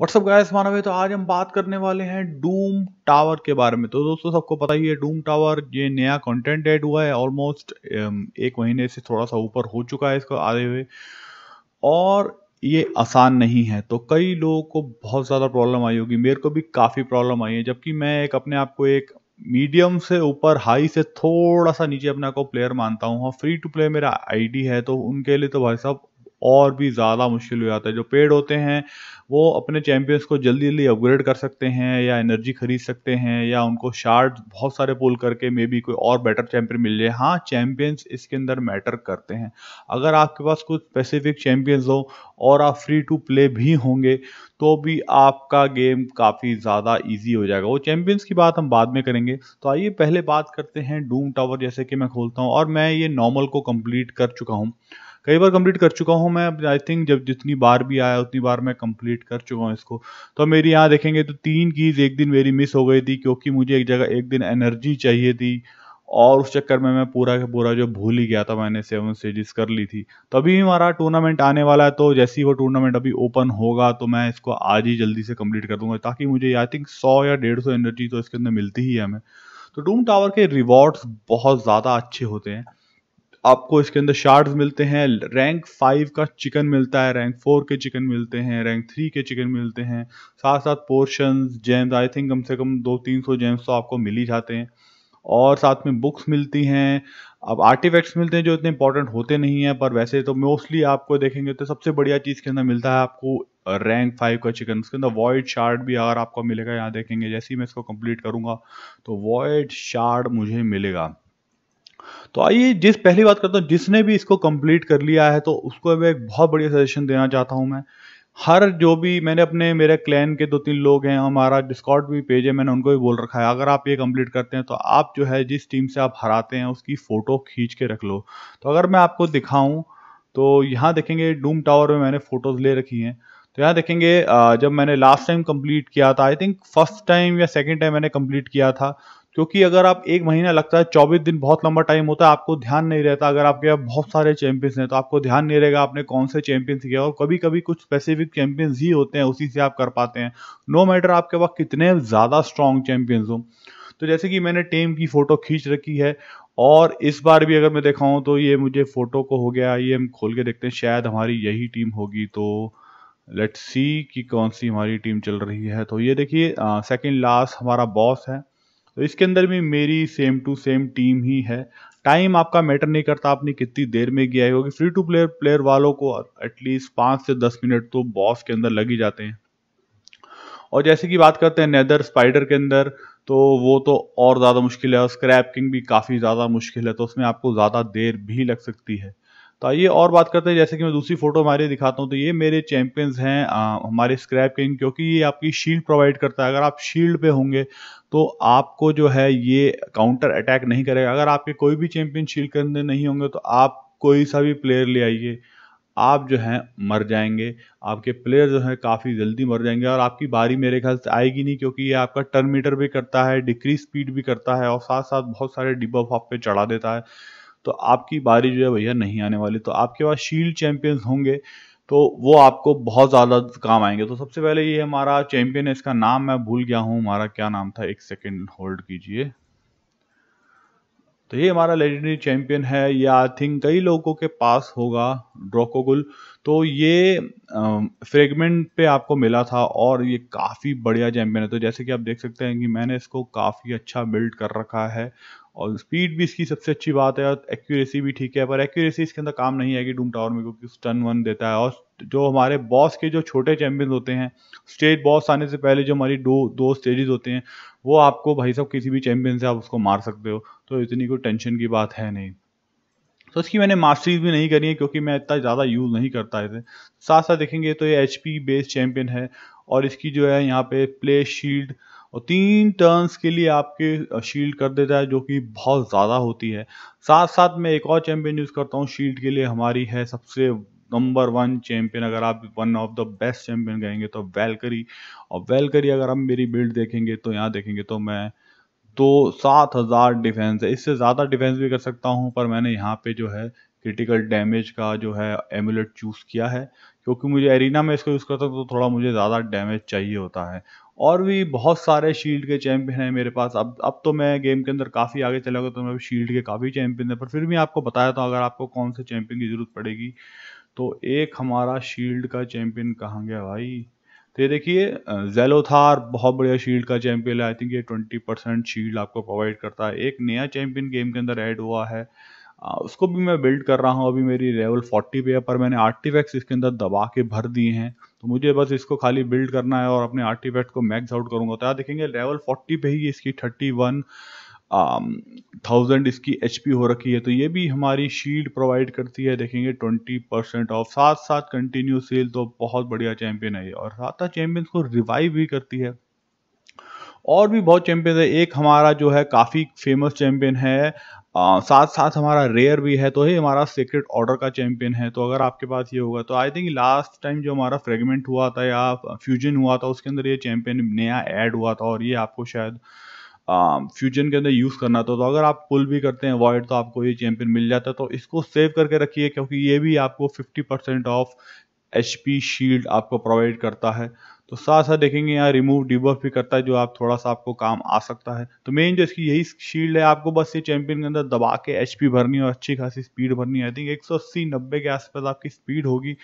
WhatsApp guys मानव है तो आज हम बात करने वाले हैं डूम टावर के बारे में तो दोस्तों सबको पता ही है डूम टावर ये नया कंटेंट ऐड हुआ है ऑलमोस्ट um, एक महीने से थोड़ा सा ऊपर हो चुका है इसको आए हुए और ये आसान नहीं है तो कई लोगों को बहुत ज़्यादा प्रॉब्लम आई होगी मेरे को भी काफ़ी प्रॉब्लम आई है जबकि मैं एक अपने आप को एक मीडियम से ऊपर हाई से थोड़ा सा नीचे अपने को प्लेयर मानता हूँ और फ्री टू प्ले मेरा आईडी है तो उनके लिए तो भाई साहब और भी ज़्यादा मुश्किल हो जाता है जो पेड होते हैं वो अपने चैंपियंस को जल्दी जल्दी अपग्रेड कर सकते हैं या एनर्जी खरीद सकते हैं या उनको शार्ट बहुत सारे पुल करके मे बी कोई और बेटर चैम्पियन मिल जाए हाँ चैम्पियंस इसके अंदर मैटर करते हैं अगर आपके पास कुछ स्पेसिफिक चैम्पियंस हो और आप फ्री टू प्ले भी होंगे तो भी आपका गेम काफ़ी ज़्यादा ईजी हो जाएगा वो चैम्पियंस की बात हम बाद में करेंगे तो आइए पहले बात करते हैं डूम टावर जैसे कि मैं खोलता हूँ और मैं ये नॉर्मल को कम्प्लीट कर चुका हूँ कई बार कंप्लीट कर चुका हूँ मैं आई थिंक जब जितनी बार भी आया उतनी बार मैं कंप्लीट कर चुका हूँ इसको तो मेरी यहाँ देखेंगे तो तीन कीज़ एक दिन मेरी मिस हो गई थी क्योंकि मुझे एक जगह एक दिन एनर्जी चाहिए थी और उस चक्कर में मैं पूरा का पूरा जो भूल ही गया था मैंने सेवन स्टेजेस कर ली थी तो अभी हमारा टूर्नामेंट आने वाला है तो जैसे ही वो टूर्नामेंट अभी ओपन होगा तो मैं इसको आज ही जल्दी से कंप्लीट कर दूंगा ताकि मुझे आई थिंक सौ या डेढ़ सौ एनर्जी तो इसके अंदर मिलती ही है हमें तो डूम टावर के रिवॉर्ड्स बहुत ज़्यादा अच्छे होते हैं आपको इसके अंदर शार्ट मिलते हैं रैंक फाइव का चिकन मिलता है रैंक फोर के चिकन मिलते हैं रैंक थ्री के चिकन मिलते हैं साथ साथ पोर्शन जेम्स आई थिंक कम से कम दो तीन सौ जेम्स तो आपको मिल ही जाते हैं और साथ में बुक्स मिलती हैं अब आर्टिफैक्ट्स मिलते हैं जो इतने इंपॉर्टेंट होते नहीं हैं पर वैसे तो मोस्टली आपको देखेंगे तो सबसे बढ़िया चीज़ के अंदर मिलता है आपको रैंक फाइव का चिकन उसके अंदर वॉइड शार्ट भी अगर आपको मिलेगा यहाँ देखेंगे जैसे ही मैं इसको कंप्लीट करूँगा तो वॉइड शार्ट मुझे मिलेगा तो आइए जिस पहली बात करता हूँ जिसने भी इसको कंप्लीट कर लिया है तो उसको मैं एक बहुत बढ़िया सजेशन देना चाहता हूँ मैं हर जो भी मैंने अपने मेरे क्लैन के दो तीन लोग हैं हमारा डिस्काउंट भी पेज है मैंने उनको भी बोल रखा है अगर आप ये कंप्लीट करते हैं तो आप जो है जिस टीम से आप हराते हैं उसकी फ़ोटो खींच के रख लो तो अगर मैं आपको दिखाऊं तो यहाँ देखेंगे डूम टावर में मैंने फ़ोटोज़ ले रखी हैं तो यहाँ देखेंगे जब मैंने लास्ट टाइम कम्प्लीट किया था आई थिंक फर्स्ट टाइम या सेकेंड टाइम मैंने कम्प्लीट किया था क्योंकि अगर आप एक महीना लगता है चौबीस दिन बहुत लंबा टाइम होता है आपको ध्यान नहीं रहता अगर आपके यहाँ बहुत सारे चैंपियंस हैं तो आपको ध्यान नहीं रहेगा आपने कौन से चैंपियंस किया और कभी कभी कुछ स्पेसिफिक चैंपियंस ही होते हैं उसी से आप कर पाते हैं नो मैटर आपके पास कितने ज़्यादा स्ट्रॉन्ग चैंपियंस हों तो जैसे कि मैंने टीम की फ़ोटो खींच रखी है और इस बार भी अगर मैं देखाऊँ तो ये मुझे फ़ोटो को हो गया ये हम खोल के देखते हैं शायद हमारी यही टीम होगी तो लेट्स सी कि कौन सी हमारी टीम चल रही है तो ये देखिए सेकंड लास्ट हमारा बॉस है तो इसके अंदर भी मेरी सेम टू सेम टीम ही है टाइम आपका मैटर नहीं करता आपने कितनी देर में किया क्योंकि फ्री टू प्लेयर प्लेयर वालों को एटलीस्ट पाँच से दस मिनट तो बॉस के अंदर लग ही जाते हैं और जैसे कि बात करते हैं नेदर स्पाइडर के अंदर तो वो तो और ज़्यादा मुश्किल है और स्क्रैप किंग भी काफ़ी ज़्यादा मुश्किल है तो उसमें आपको ज़्यादा देर भी लग सकती है तो आइए और बात करते हैं जैसे कि मैं दूसरी फोटो हमारे दिखाता हूँ तो ये मेरे चैंपियंस हैं हमारे स्क्रैप किंग क्योंकि ये आपकी शील्ड प्रोवाइड करता है अगर आप शील्ड पे होंगे तो आपको जो है ये काउंटर अटैक नहीं करेगा अगर आपके कोई भी चैंपियन शील्ड करने नहीं होंगे तो आप कोई सा भी प्लेयर ले आइए आप जो हैं मर जाएंगे आपके प्लेयर जो हैं काफ़ी जल्दी मर जाएंगे और आपकी बारी मेरे ख्याल से आएगी नहीं क्योंकि ये आपका टर्न मीटर भी करता है डिक्रीज स्पीड भी करता है और साथ साथ बहुत सारे डिबफ आप पे चढ़ा देता है तो आपकी बारी जो है भैया नहीं आने वाली तो आपके पास शील्ड चैंपियंस होंगे तो वो आपको बहुत ज़्यादा काम आएंगे तो सबसे पहले ये हमारा चैंपियन है इसका नाम मैं भूल गया हूं हमारा क्या नाम था एक सेकेंड होल्ड कीजिए तो ये हमारा लेजेंडरी चैंपियन है ये आई थिंक कई लोगों के पास होगा ड्रोकोगुल तो ये फ्रेगमेंट पे आपको मिला था और ये काफ़ी बढ़िया चैंपियन है तो जैसे कि आप देख सकते हैं कि मैंने इसको काफ़ी अच्छा बिल्ड कर रखा है और स्पीड भी इसकी सबसे अच्छी बात है और एक्यूरेसी भी ठीक है पर एक्यूरेसी इसके अंदर काम नहीं आएगी डूम टावर में क्योंकि स्टन वन देता है और जो हमारे बॉस के जो छोटे चैंपियंस होते हैं स्टेज बॉस आने से पहले जो हमारी दो दो स्टेजेस होते हैं वो आपको भाई साहब किसी भी चैम्पियन से आप उसको मार सकते हो तो इतनी कोई टेंशन की बात है नहीं तो इसकी मैंने मास्टरीज भी नहीं करी है क्योंकि मैं इतना ज़्यादा यूज़ नहीं करता इसे साथ साथ देखेंगे तो ये एच बेस्ड चैम्पियन है और इसकी जो है यहाँ पे प्ले शील्ड और तीन टर्न्स के लिए आपके शील्ड कर देता है जो कि बहुत ज़्यादा होती है साथ साथ मैं एक और चैंपियन यूज़ करता हूँ शील्ड के लिए हमारी है सबसे नंबर वन चैंपियन अगर आप one of the best champion कहेंगे तो वेलकरी और वेलकरी अगर आप मेरी बिल्ड देखेंगे तो यहाँ देखेंगे तो मैं तो सात हज़ार डिफेंस है इससे ज़्यादा डिफेंस भी कर सकता हूँ पर मैंने यहाँ पे जो है क्रिटिकल डैमेज का जो है एमुलेट चूज़ किया है क्योंकि मुझे एरिना में इसको यूज़ करता हूँ तो थोड़ा मुझे ज़्यादा डैमेज चाहिए होता है और भी बहुत सारे शील्ड के चैंपियन हैं मेरे पास अब अब तो मैं गेम के अंदर काफ़ी आगे चला गया तो मैं शील्ड के काफ़ी चैंपियन है पर फिर भी आपको बताया था अगर आपको कौन से चैंपियन की ज़रूरत पड़ेगी तो एक हमारा शील्ड का चैंपियन कहाँ गया भाई तो ये देखिए जेलोथार बहुत बढ़िया शील्ड का चैंपियन है आई थिंक ये ट्वेंटी परसेंट शील्ड आपको प्रोवाइड करता है एक नया चैंपियन गेम के अंदर ऐड हुआ है उसको भी मैं बिल्ड कर रहा हूँ अभी मेरी लेवल 40 पे है पर मैंने आर्टिफैक्ट्स इसके अंदर दबा के भर दिए हैं तो मुझे बस इसको खाली बिल्ड करना है और अपने आर्टिफैक्ट को मैक्स आउट करूँगा तो आप देखेंगे लेवल 40 पे ही इसकी 31 थाउजेंड um, इसकी एच हो रखी है तो ये भी हमारी शील्ड प्रोवाइड करती है देखेंगे ट्वेंटी परसेंट ऑफ साथ साथ कंटिन्यू सेल तो बहुत बढ़िया चैंपियन है ये और साथ साथ चैंपियंस को रिवाइव भी करती है और भी बहुत चैंपियन है एक हमारा जो है काफ़ी फेमस चैंपियन है आ, साथ साथ हमारा रेयर भी है तो ये हमारा सीक्रेट ऑर्डर का चैंपियन है तो अगर आपके पास ये होगा तो आई थिंक लास्ट टाइम जो हमारा फ्रेगमेंट हुआ था या फ्यूजन हुआ था उसके अंदर ये चैंपियन नया ऐड हुआ था और ये आपको शायद फ्यूजन के अंदर यूज़ करना था तो अगर आप पुल भी करते हैं अवॉइड तो आपको ये चैंपियन मिल जाता है तो इसको सेव करके रखिए क्योंकि ये भी आपको फिफ्टी ऑफ एच शील्ड आपको प्रोवाइड करता है तो साथ साथ देखेंगे यहाँ रिमूव डिबफ भी करता है जो आप थोड़ा सा आपको काम आ सकता है तो मेन जो इसकी यही शील्ड है आपको बस ये चैंपियन के अंदर दबा के एच भरनी और अच्छी खासी स्पीड भरनी आई थिंक एक सौ अस्सी नब्बे के आसपास आपकी स्पीड होगी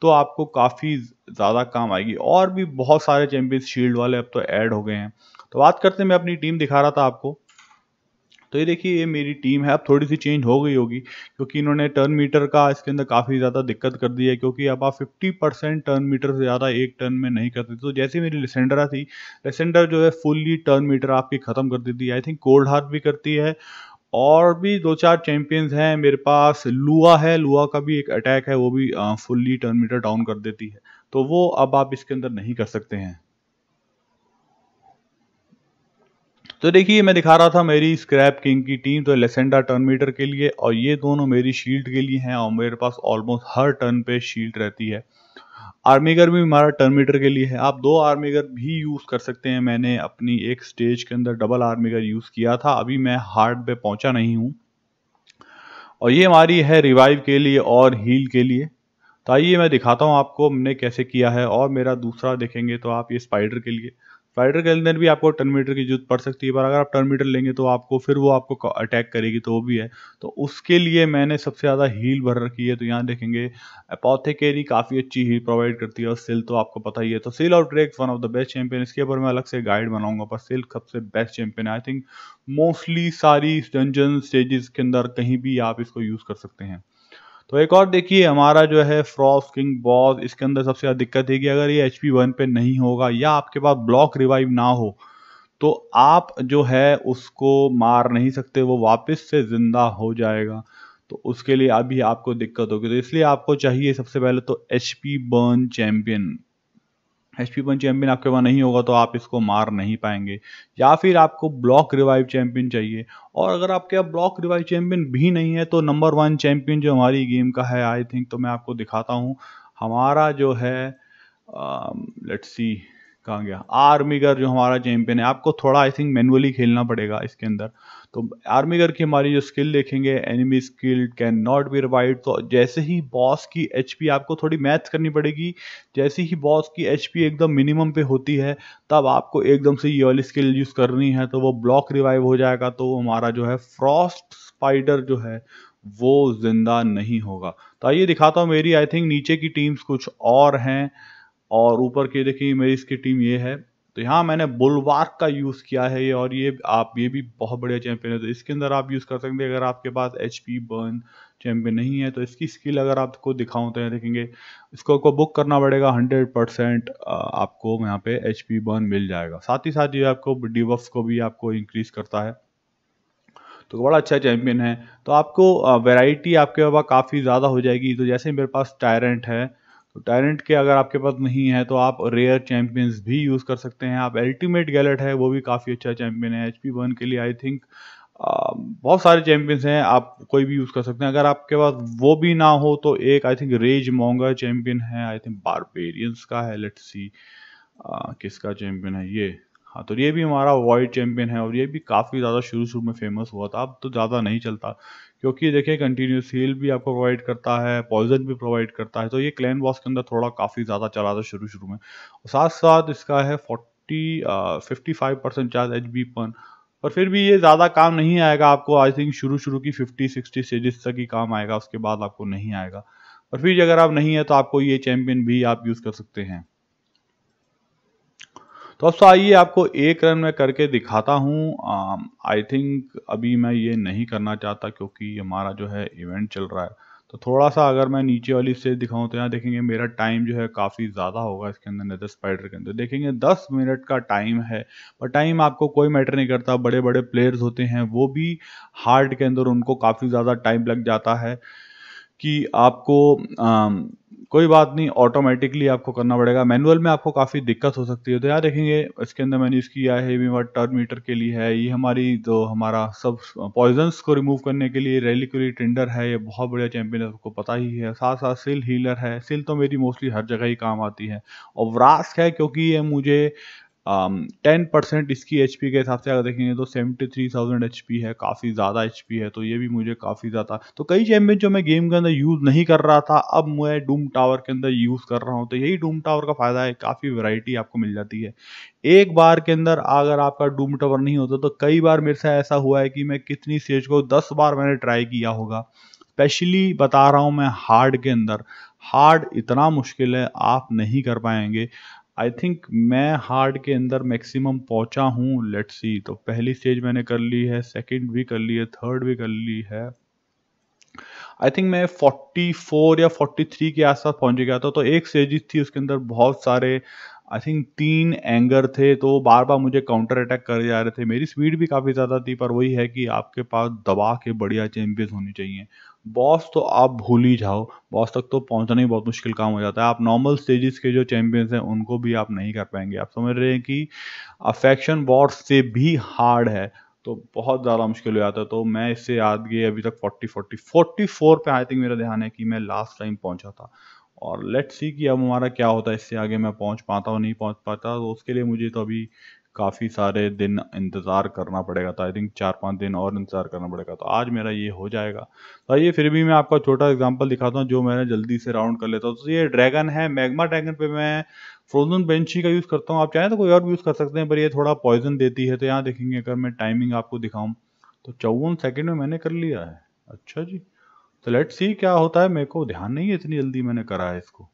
तो आपको काफ़ी ज़्यादा काम आएगी और भी बहुत सारे चैंपियंस शील्ड वाले अब तो ऐड हो गए हैं तो बात करते मैं अपनी टीम दिखा रहा था आपको तो ये देखिए ये मेरी टीम है अब थोड़ी सी चेंज हो गई होगी क्योंकि इन्होंने टर्न मीटर का इसके अंदर काफ़ी ज़्यादा दिक्कत कर दी है क्योंकि अब आप फिफ्टी परसेंट टर्न मीटर से ज़्यादा एक टर्न में नहीं करते तो जैसे मेरी लेसेंडरा थी लेसेंडर जो है फुल्ली टर्न मीटर आपकी ख़त्म कर देती है आई थिंक कोल्ड हार्ट भी करती है और भी दो चार चैंपियंस हैं मेरे पास लुआ है लुआ का भी एक अटैक है वो भी फुल्ली टर्न मीटर डाउन कर देती है तो वो अब आप इसके अंदर नहीं कर सकते हैं तो देखिए मैं दिखा रहा था मेरी स्क्रैप किंग की टीम तो लेसेंडा टर्न मीटर के लिए और ये दोनों मेरी शील्ड के लिए हैं और मेरे पास ऑलमोस्ट हर टर्न पे शील्ड रहती है आर्मीगर भी हमारा टर्मीटर के लिए है आप दो आर्मीगर भी यूज़ कर सकते हैं मैंने अपनी एक स्टेज के अंदर डबल आर्मीगर यूज़ किया था अभी मैं हार्ड पे पहुंचा नहीं हूँ और ये हमारी है रिवाइव के लिए और हील के लिए तो आइए मैं दिखाता हूँ आपको हमने कैसे किया है और मेरा दूसरा देखेंगे तो आप ये स्पाइडर के लिए फाइटर के अंदर भी आपको टर्मीटर की जरूरत पड़ सकती है पर अगर आप टर्मीटर लेंगे तो आपको फिर वो आपको अटैक करेगी तो वो भी है तो उसके लिए मैंने सबसे ज़्यादा हील भर रखी है तो यहाँ देखेंगे अपॉथेकेरी काफ़ी अच्छी हील प्रोवाइड करती है और सेल तो आपको पता ही है तो सेल और ट्रेक one of the best champion इसके ऊपर मैं अलग से गाइड बनाऊंगा पर सेल सबसे best champion I think mostly सारी डंजन स्टेजेस के अंदर कहीं भी आप इसको यूज़ कर सकते हैं तो एक और देखिए हमारा जो है फ्रॉस किंग बॉस इसके अंदर सबसे ज़्यादा दिक्कत है कि अगर ये एच पी वन पे नहीं होगा या आपके पास ब्लॉक रिवाइव ना हो तो आप जो है उसको मार नहीं सकते वो वापस से ज़िंदा हो जाएगा तो उसके लिए अभी आपको दिक्कत होगी तो इसलिए आपको चाहिए सबसे पहले तो H P burn champion H P one champion आपके पास नहीं होगा तो आप इसको मार नहीं पाएंगे या फिर आपको ब्लॉक रिवाइव चैम्पियन चाहिए और अगर आपके यहाँ ब्लॉक रिवाइव चैम्पियन भी नहीं है तो नंबर वन चैम्पियन जो हमारी गेम का है आई थिंक तो मैं आपको दिखाता हूँ हमारा जो है लेट्स um, सी कहाँ गया आर्मीगर जो हमारा चैंपियन है आपको थोड़ा आई थिंक मैनुअली खेलना पड़ेगा इसके अंदर तो आर्मीगर की हमारी जो स्किल देखेंगे enemy skill can not be revived तो जैसे ही बॉस की एच आपको थोड़ी मैथ करनी पड़ेगी जैसे ही बॉस की एच एकदम मिनिमम पे होती है तब आपको एकदम से ये वाली स्किल यूज़ करनी है तो वो ब्लॉक रिवाइव हो जाएगा तो हमारा जो है फ्रॉस्ट स्पाइडर जो है वो ज़िंदा नहीं होगा तो आइए दिखाता हूँ मेरी आई थिंक नीचे की टीम्स कुछ और हैं और ऊपर की देखिए मेरी इसकी टीम ये है तो यहाँ मैंने बुलवार्क का यूज़ किया है ये और ये आप ये भी बहुत बढ़िया चैंपियन है तो इसके अंदर आप यूज़ कर सकते हैं अगर आपके पास एच पी बर्न चैंपियन नहीं है तो इसकी स्किल अगर आपको दिखाऊँ तो यहाँ देखेंगे इसको आपको बुक करना पड़ेगा हंड्रेड परसेंट आपको यहाँ पे एच पी बर्न मिल जाएगा साथ ही साथ ये आपको डिवफ्स को भी आपको इंक्रीज करता है तो बड़ा अच्छा चैम्पियन है तो आपको वेराइटी आपके पास काफ़ी ज़्यादा हो जाएगी तो जैसे मेरे पास टायरेंट है तो टायरेंट के अगर आपके पास नहीं है तो आप रेयर चैंपियंस भी यूज़ कर सकते हैं आप अल्टीमेट गैलेट है वो भी काफ़ी अच्छा चैंपियन है एचपी वन के लिए आई थिंक बहुत सारे चैंपियंस हैं आप कोई भी यूज़ कर सकते हैं अगर आपके पास वो भी ना हो तो एक आई थिंक रेज मोंगा चैंपियन है आई थिंक बारबेरियंस का है लेट सी किसका चैंपियन है ये हाँ तो ये भी हमारा वर्ल्ड चैंपियन है और ये भी काफ़ी ज़्यादा शुरू शुरू में फेमस हुआ था अब तो ज़्यादा नहीं चलता क्योंकि देखिए कंटिन्यूस हील भी आपको प्रोवाइड करता है पॉइजन भी प्रोवाइड करता है तो ये क्लैन बॉस के अंदर थोड़ा काफ़ी ज़्यादा चला था शुरू शुरू में साथ साथ इसका है forty fifty five percent charge H B पन पर फिर भी ये ज़्यादा काम नहीं आएगा आपको आई थिंक शुरू शुरू की फिफ्टी सिक्सटी स्टेजेस तक ही काम आएगा उसके बाद आपको नहीं आएगा और फिर अगर आप नहीं है तो आपको ये चैम्पियन भी आप यूज़ कर सकते हैं तो अब आइए आपको एक रन में करके दिखाता हूँ आई थिंक अभी मैं ये नहीं करना चाहता क्योंकि हमारा जो है इवेंट चल रहा है तो थोड़ा सा अगर मैं नीचे वाली स्टेज दिखाऊं तो यहाँ देखेंगे मेरा टाइम जो है काफ़ी ज़्यादा होगा इसके अंदर नदर स्पाइडर तो के अंदर देखेंगे 10 मिनट का टाइम है पर टाइम आपको कोई मैटर नहीं करता बड़े बड़े प्लेयर्स होते हैं वो भी हार्ड के अंदर उनको काफ़ी ज़्यादा टाइम लग जाता है कि आपको आ, कोई बात नहीं ऑटोमेटिकली आपको करना पड़ेगा मैनुअल में आपको काफ़ी दिक्कत हो सकती है तो यहाँ देखेंगे इसके अंदर मैंने यूज़ किया है मीवर टर्न मीटर के लिए है ये हमारी जो हमारा सब पॉइजन्स को रिमूव करने के लिए रेलिकुरी टेंडर है ये बहुत बढ़िया चैंपियन आपको पता ही है साथ साथ सिल हीलर है सिल तो मेरी मोस्टली हर जगह ही काम आती है और व्रास्क है क्योंकि ये मुझे टेन um, परसेंट इसकी एच के हिसाब से अगर देखेंगे तो सेवेंटी थ्री थाउजेंड एच है काफ़ी ज़्यादा एच है तो ये भी मुझे काफ़ी ज़्यादा तो कई चैम्पियन जो मैं गेम के अंदर यूज़ नहीं कर रहा था अब मैं डूम टावर के अंदर यूज़ कर रहा हूँ तो यही डूम टावर का फ़ायदा है काफ़ी वैरायटी आपको मिल जाती है एक बार के अंदर अगर आपका डूम टावर नहीं होता तो कई बार मेरे साथ ऐसा हुआ है कि मैं कितनी स्टेज को दस बार मैंने ट्राई किया होगा स्पेशली बता रहा हूँ मैं हार्ड के अंदर हार्ड इतना मुश्किल है आप नहीं कर पाएंगे आई थिंक मैं हार्ड के अंदर मैक्सिमम पहुंचा हूँ लेट्स सी तो पहली स्टेज मैंने कर ली है सेकंड भी कर ली है थर्ड भी कर ली है आई थिंक मैं 44 या 43 के आसपास पहुंच गया था तो एक स्टेज थी उसके अंदर बहुत सारे आई थिंक तीन एंगर थे तो बार बार मुझे काउंटर अटैक कर जा रहे थे मेरी स्पीड भी काफ़ी ज़्यादा थी पर वही है कि आपके पास दबा के बढ़िया चैम्पियंस होनी चाहिए बॉस तो आप भूल ही जाओ बॉस तक तो पहुंचना ही बहुत मुश्किल काम हो जाता है आप नॉर्मल स्टेजेस के जो चैम्पियंस हैं उनको भी आप नहीं कर पाएंगे आप समझ रहे हैं कि अफेक्शन बॉर्स से भी हार्ड है तो बहुत ज़्यादा मुश्किल हो जाता है तो मैं इससे याद गई अभी तक फोर्टी फोर्टी फोर्टी फोर पे आई थिंक मेरा ध्यान है कि मैं लास्ट टाइम पहुंचा था और लेट्स सी कि अब हमारा क्या होता है इससे आगे मैं पहुंच पाता हूँ नहीं पहुंच पाता तो उसके लिए मुझे तो अभी काफ़ी सारे दिन इंतज़ार करना पड़ेगा तो आई थिंक चार पाँच दिन और इंतज़ार करना पड़ेगा तो आज मेरा ये हो जाएगा तो आइए फिर भी मैं आपका छोटा एग्जांपल दिखाता हूँ जो मैंने जल्दी से राउंड कर लेता हूँ तो ये ड्रैगन है मैग्मा ड्रैगन पे मैं फ्रोजन बेंची का यूज़ करता हूँ आप चाहें तो कोई और भी यूज़ कर सकते हैं पर ये थोड़ा पॉइजन देती है तो यहाँ देखेंगे अगर मैं टाइमिंग आपको दिखाऊँ तो चौवन सेकेंड में मैंने कर लिया है अच्छा जी तो लेट सी क्या होता है मेरे को ध्यान नहीं है इतनी जल्दी मैंने करा है इसको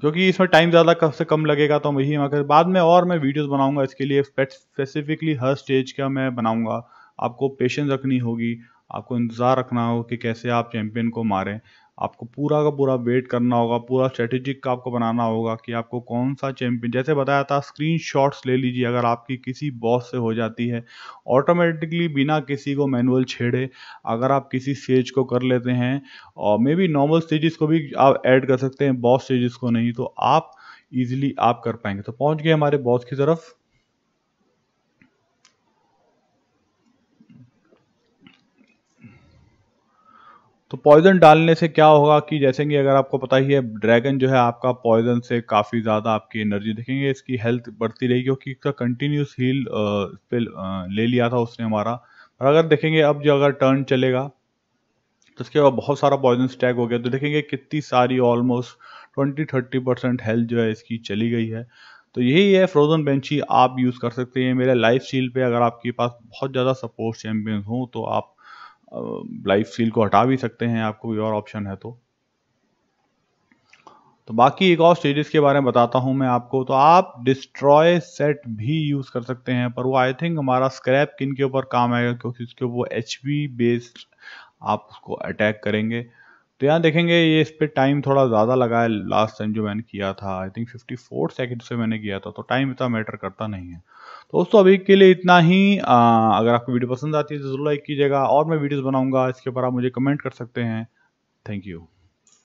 क्योंकि इसमें टाइम ज़्यादा कम से कम लगेगा तो वही मैं बाद में और मैं वीडियोस बनाऊंगा इसके लिए स्पेसिफिकली हर स्टेज का मैं बनाऊंगा आपको पेशेंस रखनी होगी आपको इंतज़ार रखना होगा कि कैसे आप चैंपियन को मारें आपको पूरा का पूरा वेट करना होगा पूरा स्ट्रेटेजिक का आपको बनाना होगा कि आपको कौन सा चैंपियन जैसे बताया था स्क्रीन ले लीजिए अगर आपकी किसी बॉस से हो जाती है ऑटोमेटिकली बिना किसी को मैनुअल छेड़े अगर आप किसी स्टेज को कर लेते हैं और मे बी नॉर्मल स्टेजेस को भी आप ऐड कर सकते हैं बॉस स्टेजेस को नहीं तो आप ईजिली आप कर पाएंगे तो पहुंच गए हमारे बॉस की तरफ तो पॉइजन डालने से क्या होगा कि जैसे कि अगर आपको पता ही है ड्रैगन जो है आपका पॉइजन से काफ़ी ज़्यादा आपकी एनर्जी देखेंगे इसकी हेल्थ बढ़ती रहेगी क्योंकि इसका कंटिन्यूस हील पे ले लिया था उसने हमारा और अगर देखेंगे अब जो अगर टर्न चलेगा तो उसके बाद बहुत सारा पॉइजन स्टैक हो गया तो देखेंगे कितनी सारी almost twenty thirty percent health जो है इसकी चली गई है तो यही है फ्रोजन बेंची आप यूज़ कर सकते हैं मेरे लाइफ स्टील पे अगर आपके पास बहुत ज़्यादा सपोर्ट चैम्पियंस हों तो आप लाइफ सील को हटा भी सकते हैं आपको कोई और ऑप्शन है तो तो बाकी एक और स्टेजेस के बारे में बताता हूं मैं आपको तो आप डिस्ट्रॉय सेट भी यूज़ कर सकते हैं पर वो आई थिंक हमारा स्क्रैप किन के ऊपर काम आएगा क्योंकि उसके वो एच बेस्ड आप उसको अटैक करेंगे तो यहाँ देखेंगे ये इस पर टाइम थोड़ा ज़्यादा लगा है लास्ट टाइम जो मैंने किया था आई थिंक 54 सेकंड से मैंने किया था तो टाइम इतना मैटर करता नहीं है तो दोस्तों अभी के लिए इतना ही आ, अगर आपको वीडियो पसंद आती है तो ज़रूर लाइक कीजिएगा और मैं वीडियोस बनाऊंगा इसके ऊपर आप मुझे कमेंट कर सकते हैं थैंक यू